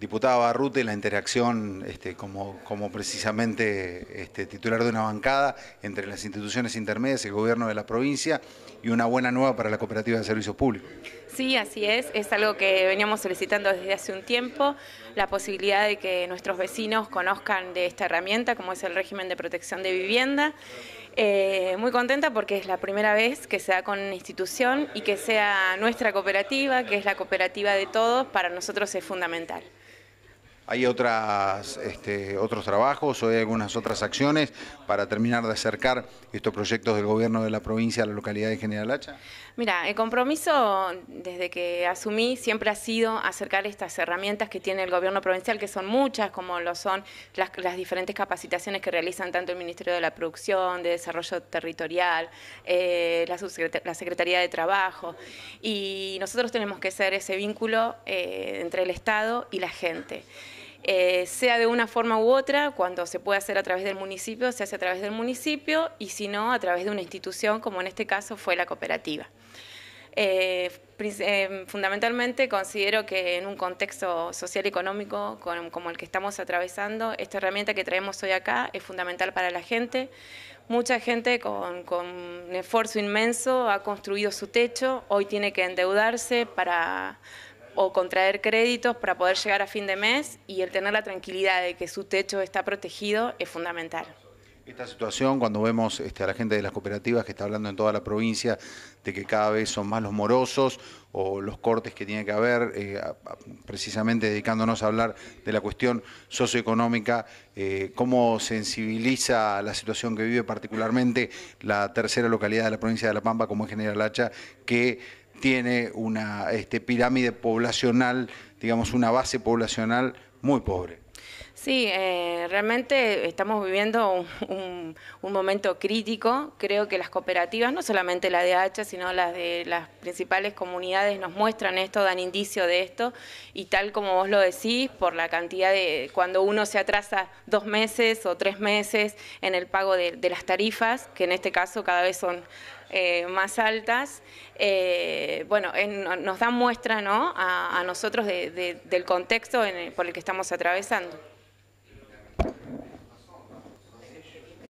Diputada Barrute, la interacción este, como, precisamente este, titular de una bancada entre las instituciones intermedias, el gobierno de la provincia y una buena nueva para la cooperativa de servicios públicos. Sí, así es. Es algo que veníamos solicitando desde hace un tiempo, la posibilidad de que nuestros vecinos conozcan de esta herramienta, como es el régimen de protección de vivienda. Eh, muy contenta porque es la primera vez que se da con una institución y que sea nuestra cooperativa, que es la cooperativa de todos, para nosotros es fundamental. ¿Hay otras, este, otros trabajos o hay algunas otras acciones para terminar de acercar estos proyectos del gobierno de la provincia a la localidad de General Hacha? Mira, el compromiso desde que asumí siempre ha sido acercar estas herramientas que tiene el gobierno provincial, que son muchas, como lo son las, diferentes capacitaciones que realizan tanto el Ministerio de la Producción, de Desarrollo Territorial, eh, la, Secretaría de Trabajo. Y nosotros tenemos que ser ese vínculo eh, entre el Estado y la gente. Eh, sea de una forma u otra, cuando se puede hacer a través del municipio, se hace a través del municipio y si no, a través de una institución, como en este caso fue la cooperativa. Eh, eh, fundamentalmente considero que en un contexto social y económico como el que estamos atravesando, esta herramienta que traemos hoy acá es fundamental para la gente. Mucha gente con, con un esfuerzo inmenso ha construido su techo, hoy tiene que endeudarse para o contraer créditos para poder llegar a fin de mes y el tener la tranquilidad de que su techo está protegido es fundamental. Esta situación, cuando vemos este, a la gente de las cooperativas que está hablando en toda la provincia de que cada vez son más los morosos o los cortes que tiene que haber, eh, precisamente dedicándonos a hablar de la cuestión socioeconómica, eh, cómo sensibiliza la situación que vive particularmente la tercera localidad de la provincia de La Pampa, como es General Hacha, que tiene una este, pirámide poblacional, digamos una base poblacional muy pobre. Sí, eh, realmente estamos viviendo un, momento crítico. Creo que las cooperativas, no solamente la de Hacha, sino las de las principales comunidades, nos muestran esto, dan indicio de esto. Y tal como vos lo decís, por la cantidad de. cuando uno se atrasa dos meses o tres meses en el pago de las tarifas, que en este caso cada vez son eh, más altas, eh, bueno, nos dan muestra ¿no? a, nosotros del contexto en por el que estamos atravesando.